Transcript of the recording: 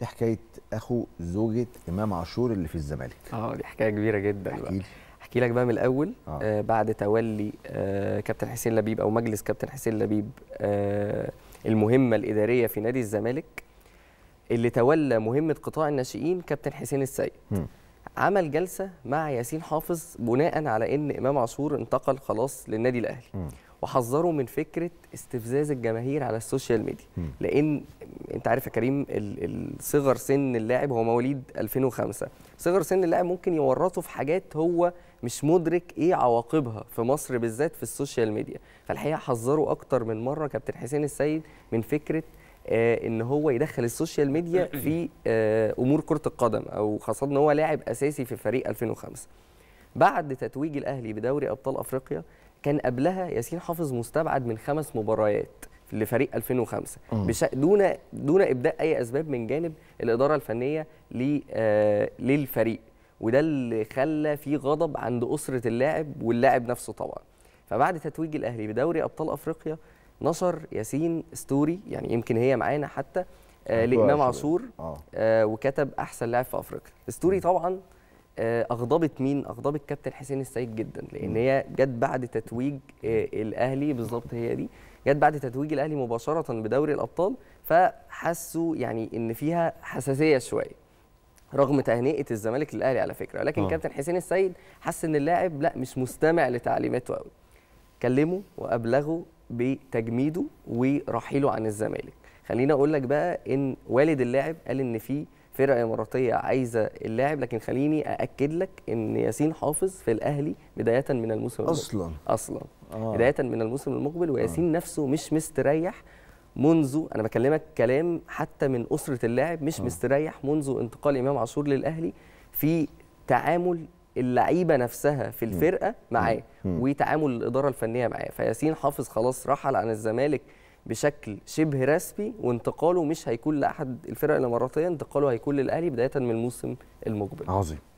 دي حكايه اخو زوجه امام عاشور اللي في الزمالك اه دي حكايه كبيره جدا بقى احكي لك بقى من الاول آه. آه بعد تولي آه كابتن حسين لبيب او مجلس كابتن حسين لبيب آه المهمه الاداريه في نادي الزمالك اللي تولى مهمه قطاع الناشئين كابتن حسين السيد م. عمل جلسه مع ياسين حافظ بناء على ان امام عاشور انتقل خلاص للنادي الاهلي وحذروا من فكره استفزاز الجماهير على السوشيال ميديا م. لان انت عارف يا كريم صغر سن اللاعب هو مواليد 2005 صغر سن اللاعب ممكن يورطه في حاجات هو مش مدرك ايه عواقبها في مصر بالذات في السوشيال ميديا فالحقيقه حذروا اكتر من مره كابتن حسين السيد من فكره آه ان هو يدخل السوشيال ميديا في آه امور كره القدم او خاصه ان هو لاعب اساسي في فريق 2005 بعد تتويج الاهلي بدوري ابطال افريقيا كان قبلها ياسين حافظ مستبعد من خمس مباريات لفريق 2005 آه. بش... دون دون ابداء اي اسباب من جانب الاداره الفنيه ل... آه... للفريق وده اللي خلى في غضب عند اسره اللاعب واللاعب نفسه طبعا فبعد تتويج الاهلي بدوري ابطال افريقيا نشر ياسين ستوري يعني يمكن هي معانا حتى آه لامام عاشور آه. آه وكتب احسن لاعب في افريقيا ستوري طبعا آه، اغضبت مين اغضبت كابتن حسين السيد جدا لان هي جت بعد تتويج آه، الاهلي بالظبط هي دي جت بعد تتويج الاهلي مباشره بدوري الابطال فحسوا يعني ان فيها حساسيه شويه رغم تهنئه الزمالك للاهلي على فكره ولكن آه. كابتن حسين السيد حس ان اللاعب لا مش مستمع لتعليماته قوي كلمه وابلغه بتجميده ورحيله عن الزمالك خليني اقول لك بقى ان والد اللاعب قال ان في فرقه اماراتيه عايزه اللاعب لكن خليني ااكد لك ان ياسين حافظ في الاهلي بدايه من الموسم اصلا المقبل. اصلا آه. بدايه من الموسم المقبل وياسين آه. نفسه مش مستريح منذ انا بكلمك كلام حتى من اسره اللاعب مش آه. مستريح منذ انتقال امام عاشور للاهلي في تعامل اللعيبه نفسها في الفرقه معاه وتعامل الاداره الفنيه معاه فياسين حافظ خلاص رحل عن الزمالك بشكل شبه رسمي وانتقاله مش هيكون لاحد الفرق الاماراتيه انتقاله هيكون للاهلي بدايه من الموسم المقبل عظيم